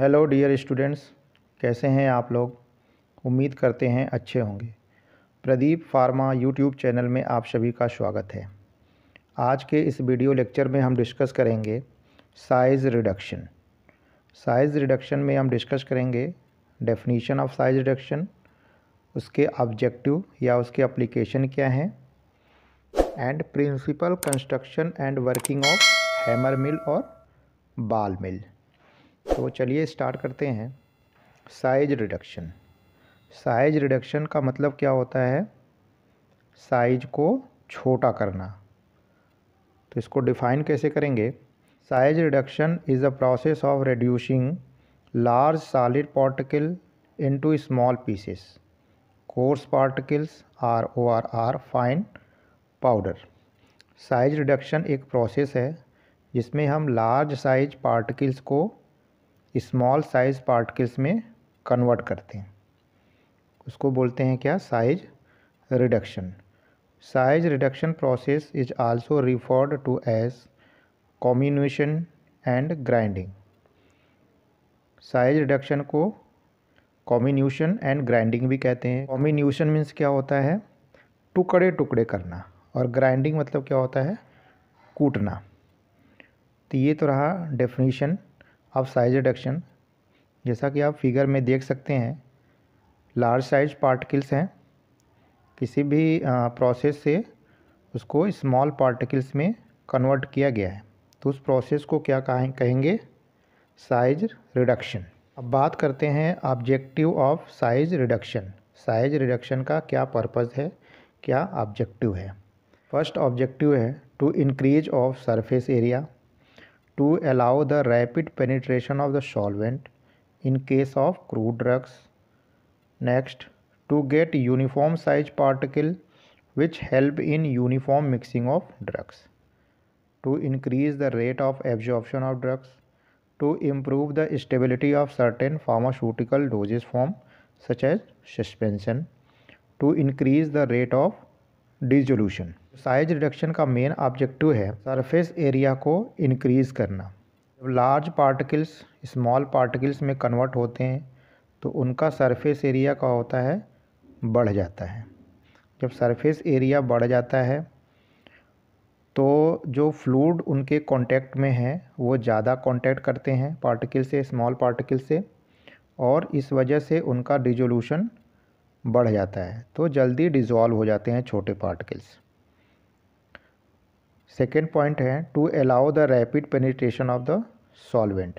Hello dear students कैसे हैं आप लोग उम्मीद करते हैं अच्छे होंगे प्रदीप फार्मा यूट्यूब चैनल में आप सभी का स्वागत है आज के इस वीडियो लेक्चर में हम डिस्कस करेंगे साइज़ रिडक्शन साइज़ रिडक्शन में हम डिस्कस करेंगे डेफिनीशन ऑफ साइज़ रिडक्शन उसके ऑब्जेक्टिव या उसके अप्लीकेशन क्या हैं and principle construction and working of hammer mill और बाल मिल तो चलिए स्टार्ट करते हैं साइज रिडक्शन साइज रिडक्शन का मतलब क्या होता है साइज को छोटा करना तो इसको डिफाइन कैसे करेंगे size reduction is a process of reducing large solid particle into small pieces coarse particles or O R or fine powder size reduction एक प्रोसेस है जिसमें हम लार्ज साइज पार्टिकल्स को स्मॉल साइज़ पार्टिकल्स में convert करते हैं उसको बोलते हैं क्या size reduction size reduction process is also referred to as combination and grinding size reduction को कॉम्बिनेशन एंड ग्राइंडिंग भी कहते हैं कॉम्बिनेशन मीन्स क्या होता है टुकड़े टुकड़े करना और ग्राइंडिंग मतलब क्या होता है कूटना तो ये तो रहा डेफिनेशन ऑफ साइज रिडक्शन जैसा कि आप फिगर में देख सकते हैं लार्ज साइज पार्टिकल्स हैं किसी भी प्रोसेस से उसको स्मॉल पार्टिकल्स में कन्वर्ट किया गया है तो उस प्रोसेस को क्या कहेंगे साइज रिडक्शन अब बात करते हैं objective of size reduction size reduction का क्या पर्पज़ है क्या ऑब्जेक्टिव है फर्स्ट ऑब्जेक्टिव है to increase of surface area to allow the rapid penetration of the solvent in case of crude drugs. Next, to get uniform size particle which help in uniform mixing of drugs. To increase the rate of absorption of drugs. To improve the stability of certain pharmaceutical dosage form such as suspension. To increase the rate of dissolution. Size reduction का main objective है surface area को increase करना जब large particles small particles में convert होते हैं तो उनका सरफेस एरिया का होता है बढ़ जाता है जब सरफेस एरिया बढ़ जाता है तो जो फ्लूड उनके कांटेक्ट में है वो ज़्यादा कांटेक्ट करते हैं पार्टिकल से स्मॉल पार्टिकल से और इस वजह से उनका डिजोल्यूशन बढ़ जाता है तो जल्दी डिज़ोल्व हो जाते हैं छोटे पार्टिकल्स सेकेंड पॉइंट है to allow the rapid penetration of the solvent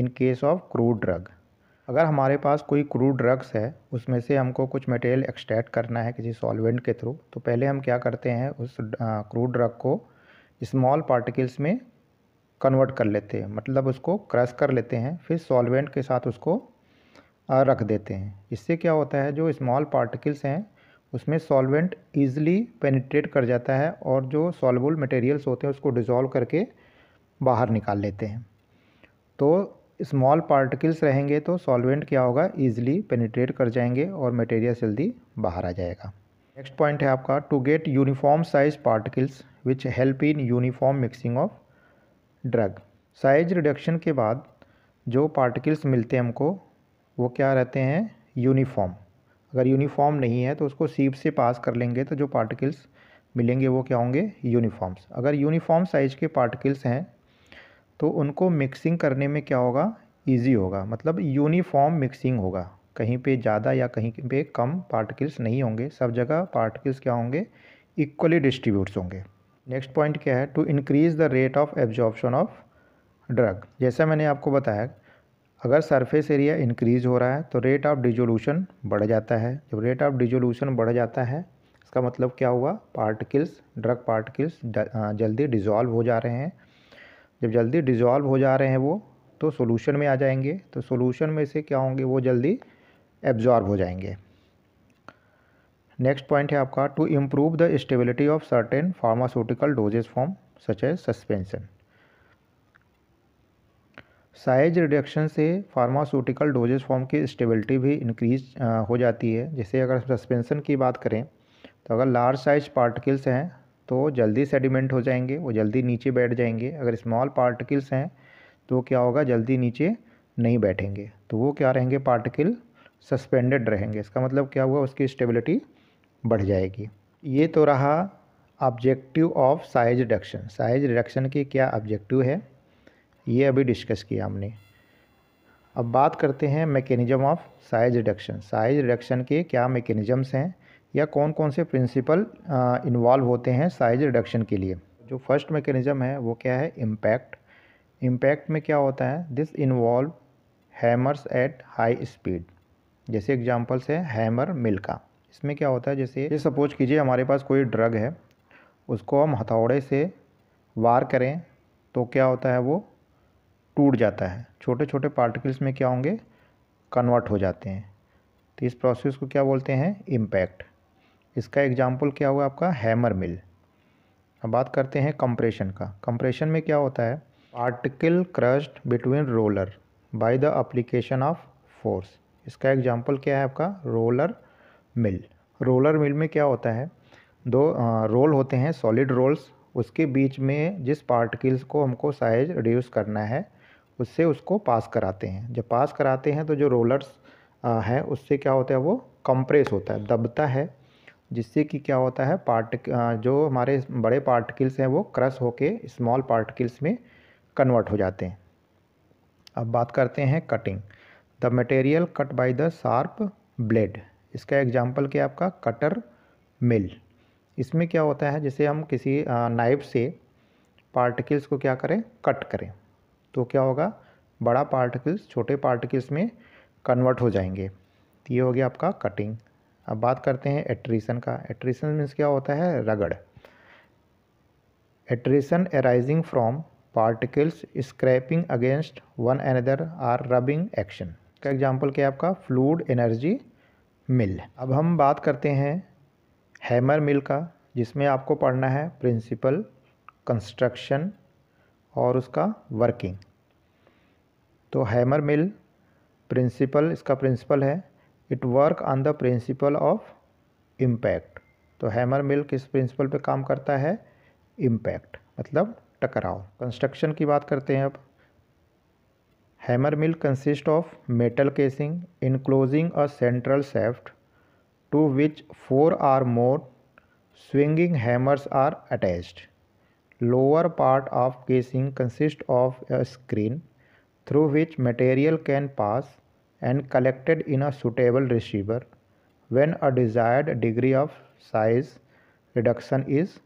in case of crude drug अगर हमारे पास कोई क्रूड ड्रग्स है उसमें से हमको कुछ मटेरियल एक्सट्रैक्ट करना है किसी सॉल्वेंट के थ्रू तो पहले हम क्या करते हैं उस क्रूड ड्रग को स्मॉल पार्टिकल्स में कन्वर्ट कर लेते हैं मतलब उसको क्रश कर लेते हैं फिर सॉल्वेंट के साथ उसको रख देते हैं इससे क्या होता है जो स्मॉल पार्टिकल्स हैं उसमें सॉल्वेंट ईजिली पेनिट्रेट कर जाता है और जो सॉल्वल मटेरियल्स होते हैं उसको डिज़ोल्व करके बाहर निकाल लेते हैं तो स्मॉल पार्टिकल्स रहेंगे तो सॉल्वेंट क्या होगा ईजिली पेनिट्रेट कर जाएंगे और मटेरियल जल्दी बाहर आ जाएगा नेक्स्ट पॉइंट है आपका to get uniform size particles which help in uniform mixing of drug size reduction के बाद जो पार्टिकल्स मिलते हैं हमको वो क्या रहते हैं यूनिफॉर्म अगर यूनिफॉर्म नहीं है तो उसको सीप से पास कर लेंगे तो जो पार्टिकल्स मिलेंगे वो क्या होंगे यूनिफॉर्म्स अगर यूनिफॉर्म साइज के पार्टिकल्स हैं तो उनको मिक्सिंग करने में क्या होगा ईजी होगा मतलब यूनिफॉर्म मिक्सिंग होगा कहीं पे ज़्यादा या कहीं पे कम पार्टिकल्स नहीं होंगे सब जगह पार्टिकल्स क्या होंगे इक्वली डिस्ट्रीब्यूट्स होंगे नेक्स्ट पॉइंट क्या है to increase the rate of absorption of drug जैसा मैंने आपको बताया अगर सरफेस एरिया इंक्रीज़ हो रहा है तो रेट ऑफ डिजोल्यूशन बढ़ जाता है जब रेट ऑफ डिजोल्यूशन बढ़ जाता है इसका मतलब क्या हुआ पार्टिकल्स ड्रग पार्टिकल्स जल्दी डिज़ोल्व हो जा रहे हैं जब जल्दी डिज़ोल्व हो जा रहे हैं वो तो सोल्यूशन में आ जाएंगे तो सोल्यूशन में से क्या होंगे वो जल्दी एब्जॉर्ब हो जाएंगे नेक्स्ट पॉइंट है आपका to improve the stability of certain pharmaceutical dosage form such as suspension size reduction से फार्मास्यूटिकल डोजेज फॉर्म की स्टेबिलिटी भी इंक्रीज हो जाती है जैसे अगर सस्पेंसन की बात करें तो अगर लार्ज साइज पार्टिकल्स हैं तो जल्दी सेडिमेंट हो जाएंगे वो जल्दी नीचे बैठ जाएंगे अगर स्मॉल पार्टिकल्स हैं तो क्या होगा जल्दी नीचे नहीं बैठेंगे तो वो क्या रहेंगे पार्टिकल सस्पेंडेड रहेंगे इसका मतलब क्या हुआ उसकी स्टेबिलिटी बढ़ जाएगी ये तो रहा objective of size reduction size reduction की क्या ऑब्जेक्टिव है ये अभी डिस्कस किया हमने अब बात करते हैं mechanism of size reduction size reduction के क्या मैकेनिज़म्स हैं या कौन कौन से प्रिंसिपल इन्वॉल्व होते हैं साइज रिडक्शन के लिए जो फर्स्ट मैकेनिज़्म है वो क्या है इम्पैक्ट इम्पैक्ट में क्या होता है this involve hammers at high speed जैसे एग्जांपल्स है हैमर मिल का इसमें क्या होता है जैसे ये सपोज कीजिए हमारे पास कोई ड्रग है उसको हम हथौड़े से वार करें तो क्या होता है वो टूट जाता है छोटे छोटे पार्टिकल्स में क्या होंगे कन्वर्ट हो जाते हैं तो इस प्रोसेस को क्या बोलते हैं इम्पैक्ट इसका एग्जाम्पल क्या हुआ आपका हैमर मिल अब बात करते हैं कंप्रेशन का कंप्रेशन में क्या होता है particle crust between roller by the application of force इसका एग्जाम्पल क्या है आपका रोलर मिल रोलर मिल में क्या होता है दो रोल होते हैं सॉलिड रोल्स उसके बीच में जिस पार्टिकल्स को हमको साइज रिड्यूस करना है उससे उसको पास कराते हैं जब पास कराते हैं तो जो रोलर्स है उससे क्या होता है वो कंप्रेस होता है दबता है जिससे कि क्या होता है पार्ट जो हमारे बड़े पार्टिकल्स हैं वो क्रस होके स्मॉल पार्टिकल्स में कन्वर्ट हो जाते हैं अब बात करते हैं cutting the material cut by the sharp blade इसका एग्जाम्पल क्या आपका कटर मिल इसमें क्या होता है जैसे हम किसी नाइफ से पार्टिकल्स को क्या करें कट करें तो क्या होगा बड़ा पार्टिकल्स छोटे पार्टिकल्स में कन्वर्ट हो जाएंगे तो ये हो गया आपका कटिंग अब बात करते हैं एट्रीसन का एट्रीसन मीन्स क्या होता है रगड़ attrition arising from particles scraping against one another or rubbing action का एग्जाम्पल क्या है आपका फ्लूड एनर्जी मिल अब हम बात करते हैं हैमर मिल का जिसमें आपको पढ़ना है प्रिंसिपल कंस्ट्रक्शन और उसका वर्किंग तो हैमर मिल प्रिंसिपल इसका प्रिंसिपल है it work on the principle of impact तो हैमर मिल किस प्रिंसिपल पे काम करता है इम्पैक्ट मतलब टकराव कंस्ट्रक्शन की बात करते हैं अब hammer mill consist of metal casing enclosing a central shaft to which four or more swinging hammers are attached lower part of casing consists of a screen through which material can pass and collected in a suitable receiver when a desired degree of size reduction is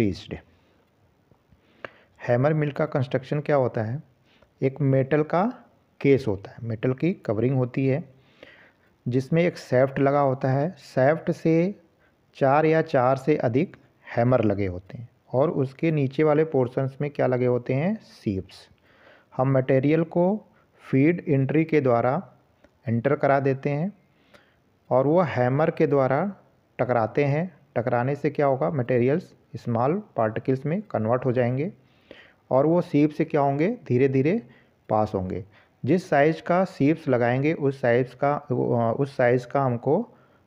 reached hammer mill का construction क्या होता है एक metal का case होता है metal की covering होती है जिसमें एक सेफ्ट लगा होता है सेफ्ट से चार या चार से अधिक हैमर लगे होते हैं और उसके नीचे वाले पोर्शंस में क्या लगे होते हैं सीप्स हम मटेरियल को फीड इंट्री के द्वारा एंटर करा देते हैं और वो हैमर के द्वारा टकराते हैं टकराने से क्या होगा मटेरियल्स स्मॉल पार्टिकल्स में कन्वर्ट हो जाएंगे और वो सीप से क्या होंगे धीरे धीरे पास होंगे जिस साइज़ का सीप्स लगाएंगे उस साइज़ का उस साइज़ का हमको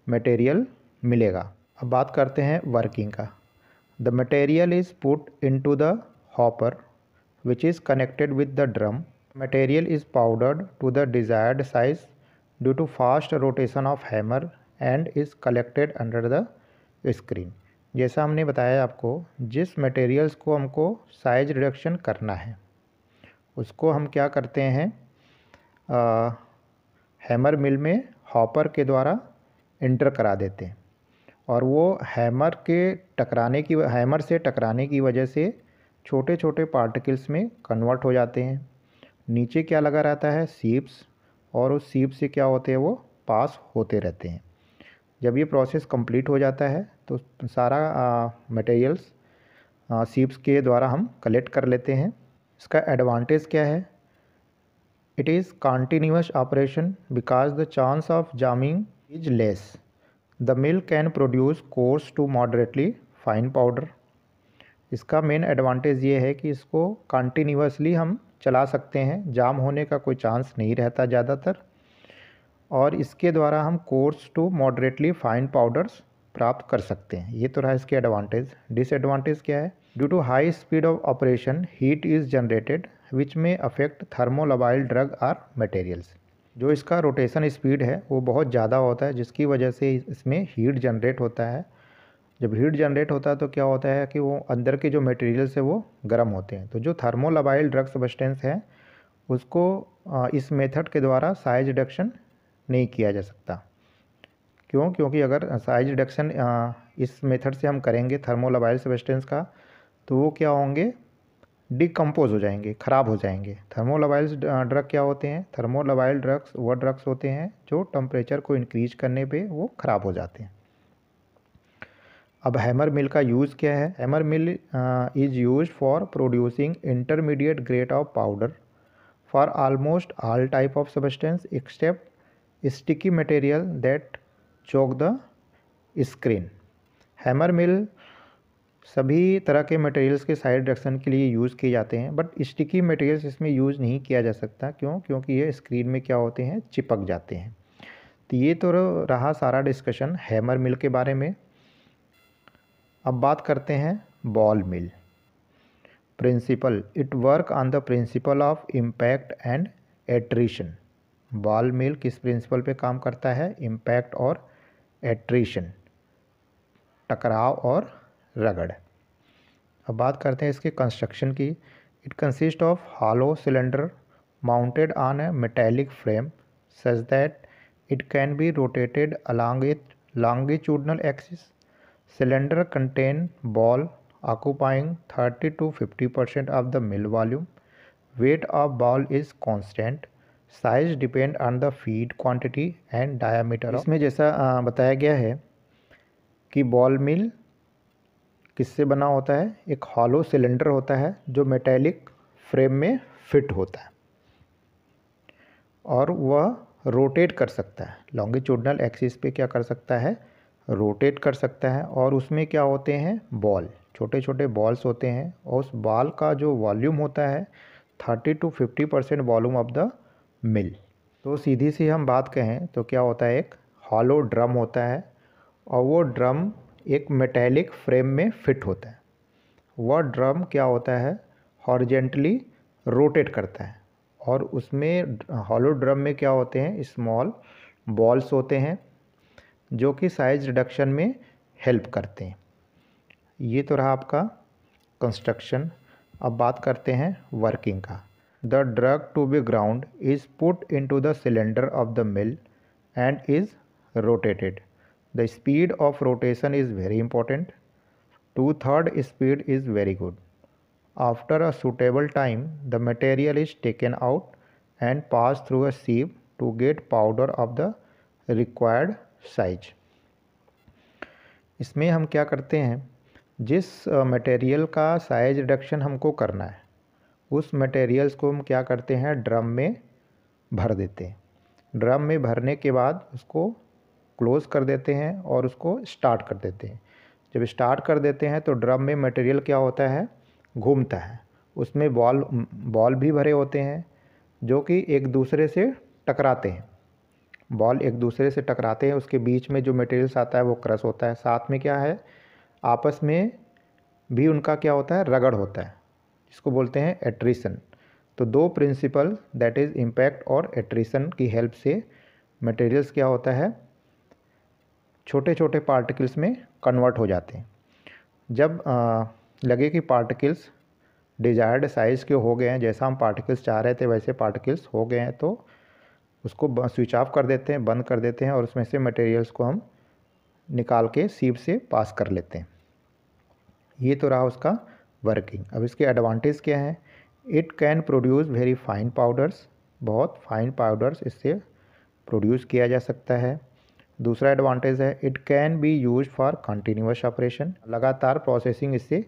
मटेरियल मिलेगा अब बात करते हैं वर्किंग का The material is put into the hopper which is connected with the drum. Material is powdered to the desired size due to fast rotation of hammer and is collected under the screen. जैसा हमने बताया आपको जिस materials को हमको size reduction करना है उसको हम क्या करते हैं आ, हैमर मिल में हॉपर के द्वारा इंटर करा देते हैं और वो हैमर के टकराने की हैमर से टकराने की वजह से छोटे छोटे पार्टिकल्स में कन्वर्ट हो जाते हैं नीचे क्या लगा रहता है सीप्स और उस सीप से क्या होते हैं वो पास होते रहते हैं जब ये प्रोसेस कंप्लीट हो जाता है तो सारा मटेरियल्स सीप्स के द्वारा हम कलेक्ट कर लेते हैं इसका एडवांटेज क्या है it is continuous operation because the chance of jamming is less the mill can produce coarse to moderately fine powder इसका मेन एडवांटेज ये है कि इसको कंटिन्यूसली हम चला सकते हैं जाम होने का कोई चांस नहीं रहता ज़्यादातर और इसके द्वारा हम coarse to moderately fine powders प्राप्त कर सकते हैं ये तो रहा इसके एडवांटेज डिसएडवांटेज क्या है due to high speed of operation heat is generated which may affect thermolabile drug or materials जो इसका रोटेशन स्पीड है वो बहुत ज़्यादा होता है जिसकी वजह से इसमें हीट जनरेट होता है जब हीट जनरेट होता है तो क्या होता है कि वो अंदर के जो मटेरियल्स है वो गर्म होते हैं तो जो थर्मोलबाइल ड्रग सबस्टेंस है उसको इस मेथड के द्वारा साइज रिडक्शन नहीं किया जा सकता क्यों क्योंकि अगर साइज रिडक्शन इस मेथड से हम करेंगे थर्मोलबाइल सबस्टेंस का तो वो क्या होंगे डिकम्पोज हो जाएंगे ख़राब हो जाएंगे थर्मोलाबाइल ड्रग क्या होते हैं थर्मोलाबाइल ड्रग्स वह ड्रग्स होते हैं जो टम्परेचर को इंक्रीज करने पे वो ख़राब हो जाते हैं अब हैमर मिल का यूज़ क्या है hammer mill is use for producing intermediate grade of powder for almost all type of substance except sticky material that choke the screen hammer mill सभी तरह के मटेरियल्स के साइड डायरेक्शन के लिए use किए जाते हैं बट स्टिकी मटेरियल्स इसमें यूज़ नहीं किया जा सकता क्यों क्योंकि ये स्क्रीन में क्या होते हैं चिपक जाते हैं तो ये तो रहा सारा डिस्कशन हैमर मिल के बारे में अब बात करते हैं ball mill principle it work on the principle of impact and attrition ball mill किस प्रिंसिपल पे काम करता है इम्पैक्ट और एट्रीशन टकराव और रगड़ अब बात करते हैं इसके कंस्ट्रक्शन की it consist of hollow cylinder mounted on a metallic frame such that it can be rotated along its longitudinal axis cylinder contain ball occupying thirty to fifty percent of the mill volume weight of ball is constant size depend on the feed quantity and diameter इसमें जैसा बताया गया है कि ball मिल किससे बना होता है एक हॉलो सिलेंडर होता है जो मेटेलिक फ्रेम में फिट होता है और वह रोटेट कर सकता है लॉन्गिट्यूडनल एक्सिस पे क्या कर सकता है रोटेट कर सकता है और उसमें क्या होते हैं बॉल छोटे छोटे बॉल्स होते हैं और उस बॉल का जो वॉल्यूम होता है thirty to fifty percent volume of the mill तो सीधी सी हम बात कहें तो क्या होता है एक हॉलो ड्रम होता है और वो ड्रम एक मेटेलिक फ्रेम में फिट होता है वह ड्रम क्या होता है हॉर्जेंटली रोटेट करता है और उसमें हॉलो ड्रम में क्या होते हैं स्मॉल बॉल्स होते हैं जो कि साइज रिडक्शन में हेल्प करते हैं ये तो रहा आपका कंस्ट्रक्शन अब बात करते हैं वर्किंग का the drug to be ground is put into the cylinder of the mill and is rotated the speed of rotation is very important two third speed is very good after a suitable time the material is taken out and pass through a sieve to get powder of the required size इसमें हम क्या करते हैं जिस material का size reduction हमको करना है उस मटेरियल्स को हम क्या करते हैं ड्रम में भर देते हैं ड्रम में भरने के बाद उसको क्लोज़ कर देते हैं और उसको स्टार्ट कर देते हैं जब स्टार्ट कर देते हैं तो ड्रम में मटेरियल क्या होता है घूमता है उसमें बॉल बॉल भी भरे होते हैं जो कि एक दूसरे से टकराते हैं बॉल एक दूसरे से टकराते हैं उसके बीच में जो मटेरियल्स आता है वो क्रस होता है साथ में क्या है आपस में भी उनका क्या होता है रगड़ होता है इसको बोलते हैं एट्रीसन तो दो प्रिंसिपल दैट इज़ इम्पैक्ट और एट्रीसन की हेल्प से मटेरियल्स क्या होता है छोटे छोटे पार्टिकल्स में कन्वर्ट हो जाते हैं जब आ, लगे कि पार्टिकल्स डिजायर्ड साइज़ के हो गए हैं जैसा हम पार्टिकल्स चाह रहे थे वैसे पार्टिकल्स हो गए हैं तो उसको स्विच ऑफ कर देते हैं बंद कर देते हैं और उसमें से मटेरियल्स को हम निकाल के सीप से पास कर लेते हैं ये तो रहा उसका वर्किंग अब इसके एडवांटेज क्या हैं it can produce very fine powders बहुत फाइन पाउडर्स इससे प्रोड्यूस किया जा सकता है दूसरा एडवांटेज है it can be use for continuous operation लगातार प्रोसेसिंग इससे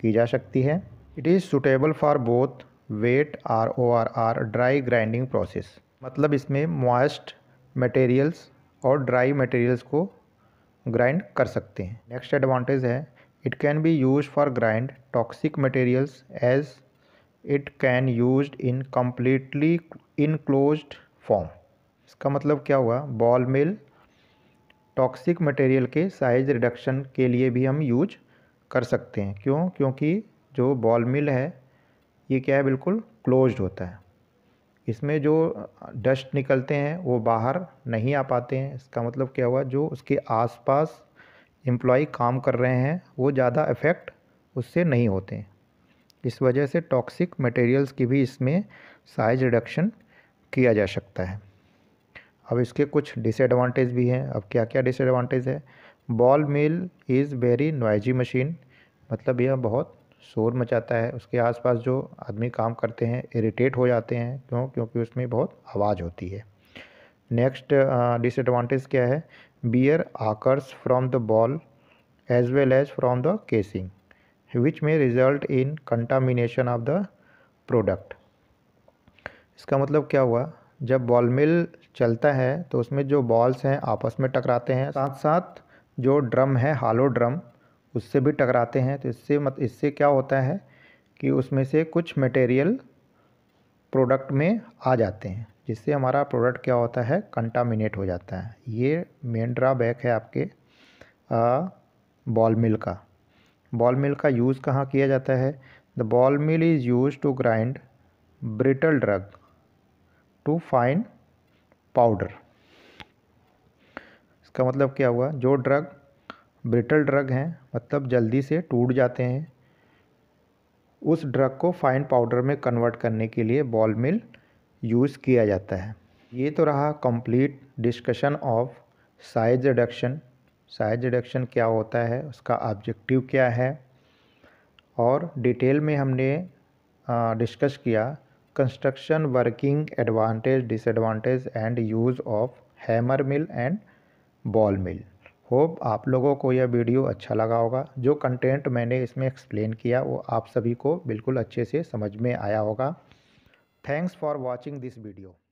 की जा सकती है it is suitable for both wet or O R or dry grinding process मतलब इसमें मॉइस्ट मटेरियल्स और ड्राई मटेरियल्स को ग्राइंड कर सकते हैं नेक्स्ट एडवांटेज है it can be use for grind toxic materials as it can use in completely enclose form इसका मतलब क्या हुआ बॉल मिल टॉक्सिक मटेरियल के साइज रिडक्शन के लिए भी हम यूज कर सकते हैं क्यों क्योंकि जो बॉल मिल है ये क्या है बिल्कुल क्लोज्ड होता है इसमें जो डस्ट निकलते हैं वो बाहर नहीं आ पाते हैं इसका मतलब क्या हुआ जो उसके आसपास एम्प्लॉ काम कर रहे हैं वो ज़्यादा इफ़ेक्ट उससे नहीं होते इस वजह से टॉक्सिक मटेरियल्स की भी इसमें साइज रिडक्शन किया जा सकता है अब इसके कुछ डिसएडवांटेज भी हैं अब क्या क्या डिसएडवांटेज है ball mill is very noisy machine मतलब यह बहुत शोर मचाता है उसके आसपास जो आदमी काम करते हैं इरिटेट हो जाते हैं क्यों क्योंकि उसमें बहुत आवाज़ होती है नेक्स्ट डिसएडवांटेज क्या है wear occurs from the ball as well as from the casing which may result in contamination of the product इसका मतलब क्या हुआ जब बॉल मिल चलता है तो उसमें जो बॉल्स हैं आपस में टकराते हैं साथ साथ जो ड्रम है हालो ड्रम उससे भी टकराते हैं तो इससे मत इससे क्या होता है कि उसमें से कुछ मटेरियल प्रोडक्ट में आ जाते हैं जिससे हमारा प्रोडक्ट क्या होता है कंटामिनेट हो जाता है ये मेन ड्राबैक है आपके बॉल मिल का बॉल मिल का यूज़ कहाँ किया जाता है the ball mill is use to grind brittle drug to fine powder इसका मतलब क्या हुआ जो ड्रग ब्रिटल ड्रग हैं मतलब जल्दी से टूट जाते हैं उस ड्रग को फाइन पाउडर में कन्वर्ट करने के लिए बॉल मिल यूज़ किया जाता है ये तो रहा complete discussion of size reduction size reduction क्या होता है उसका ऑब्जेक्टिव क्या है और डिटेल में हमने डिस्कस किया construction working advantage disadvantage and use of hammer mill and ball mill hope आप लोगों को यह वीडियो अच्छा लगा होगा जो कंटेंट मैंने इसमें एक्सप्लेन किया वो आप सभी को बिल्कुल अच्छे से समझ में आया होगा thanks for watching this video